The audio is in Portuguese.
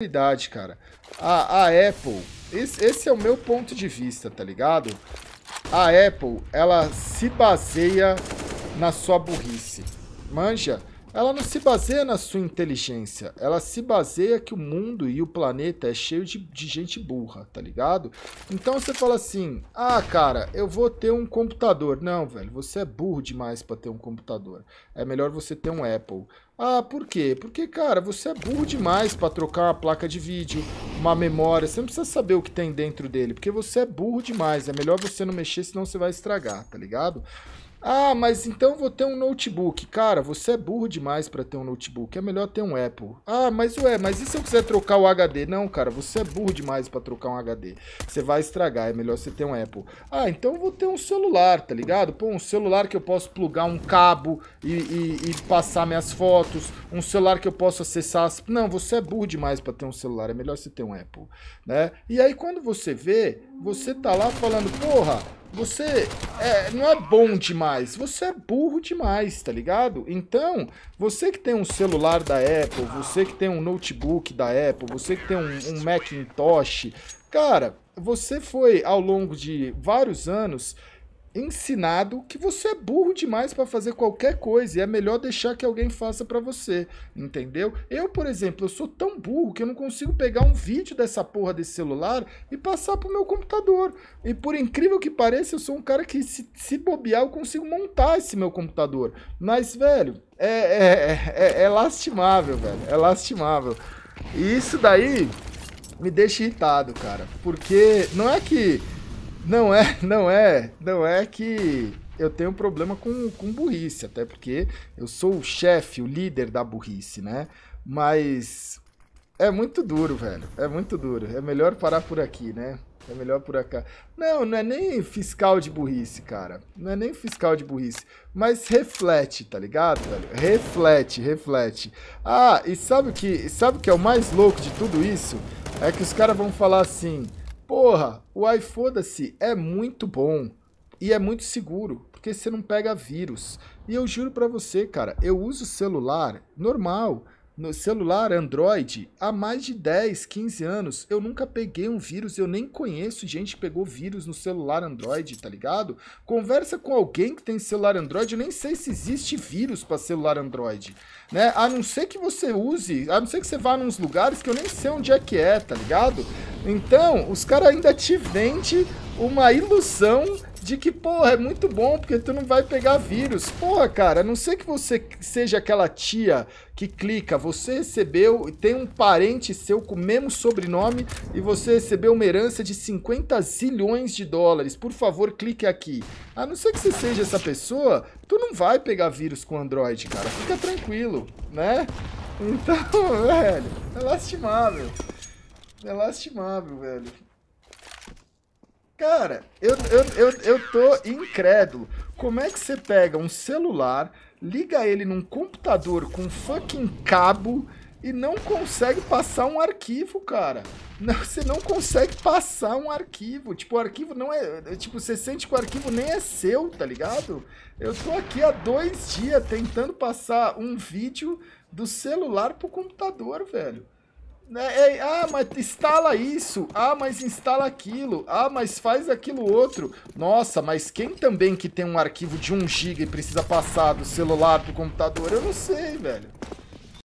qualidade, cara. A, a Apple, esse, esse é o meu ponto de vista, tá ligado? A Apple, ela se baseia na sua burrice. Manja? ela não se baseia na sua inteligência, ela se baseia que o mundo e o planeta é cheio de, de gente burra, tá ligado? Então você fala assim, ah, cara, eu vou ter um computador. Não, velho, você é burro demais para ter um computador. É melhor você ter um Apple. Ah, por quê? Porque, cara, você é burro demais para trocar uma placa de vídeo, uma memória. Você não precisa saber o que tem dentro dele, porque você é burro demais. É melhor você não mexer, senão você vai estragar, tá ligado? Ah, mas então vou ter um notebook. Cara, você é burro demais para ter um notebook. É melhor ter um Apple. Ah, mas ué, mas e se eu quiser trocar o HD? Não, cara, você é burro demais para trocar um HD. Você vai estragar, é melhor você ter um Apple. Ah, então vou ter um celular, tá ligado? Pô, um celular que eu posso plugar um cabo e, e, e passar minhas fotos. Um celular que eu posso acessar. As... Não, você é burro demais para ter um celular. É melhor você ter um Apple, né? E aí quando você vê, você tá lá falando, porra, você é, não é bom demais, você é burro demais, tá ligado? Então, você que tem um celular da Apple, você que tem um notebook da Apple, você que tem um, um Macintosh, cara, você foi ao longo de vários anos ensinado que você é burro demais para fazer qualquer coisa e é melhor deixar que alguém faça para você, entendeu? Eu, por exemplo, eu sou tão burro que eu não consigo pegar um vídeo dessa porra desse celular e passar pro meu computador. E por incrível que pareça, eu sou um cara que se, se bobear eu consigo montar esse meu computador. Mas, velho, é, é, é, é lastimável, velho, é lastimável. E isso daí me deixa irritado, cara, porque não é que não é, não é, não é que eu tenho um problema com, com burrice, até porque eu sou o chefe, o líder da burrice, né? Mas é muito duro, velho. É muito duro. É melhor parar por aqui, né? É melhor por acá. Não, não é nem fiscal de burrice, cara. Não é nem fiscal de burrice. Mas reflete, tá ligado, velho? Reflete, reflete. Ah, e sabe o que, sabe o que é o mais louco de tudo isso? É que os caras vão falar assim: Porra, o ifoda se é muito bom e é muito seguro, porque você não pega vírus. E eu juro para você, cara, eu uso celular normal no celular Android, há mais de 10, 15 anos, eu nunca peguei um vírus, eu nem conheço gente que pegou vírus no celular Android, tá ligado? Conversa com alguém que tem celular Android, eu nem sei se existe vírus para celular Android, né? A não ser que você use, a não ser que você vá nos lugares que eu nem sei onde é que é, tá ligado? Então, os caras ainda te vendem uma ilusão de que, porra, é muito bom porque tu não vai pegar vírus. Porra, cara, a não ser que você seja aquela tia que clica, você recebeu, e tem um parente seu com o mesmo sobrenome e você recebeu uma herança de 50 zilhões de dólares. Por favor, clique aqui. A não ser que você seja essa pessoa, tu não vai pegar vírus com Android, cara. Fica tranquilo, né? Então, velho, é lastimável. É lastimável, velho. Cara, eu, eu, eu, eu tô incrédulo. Como é que você pega um celular, liga ele num computador com fucking cabo e não consegue passar um arquivo, cara? Não, você não consegue passar um arquivo. Tipo, o arquivo não é. Tipo, você sente que o arquivo nem é seu, tá ligado? Eu tô aqui há dois dias tentando passar um vídeo do celular pro computador, velho. Né? É, ah, mas instala isso. Ah, mas instala aquilo. Ah, mas faz aquilo outro. Nossa, mas quem também que tem um arquivo de 1 GB e precisa passar do celular pro computador? Eu não sei, velho.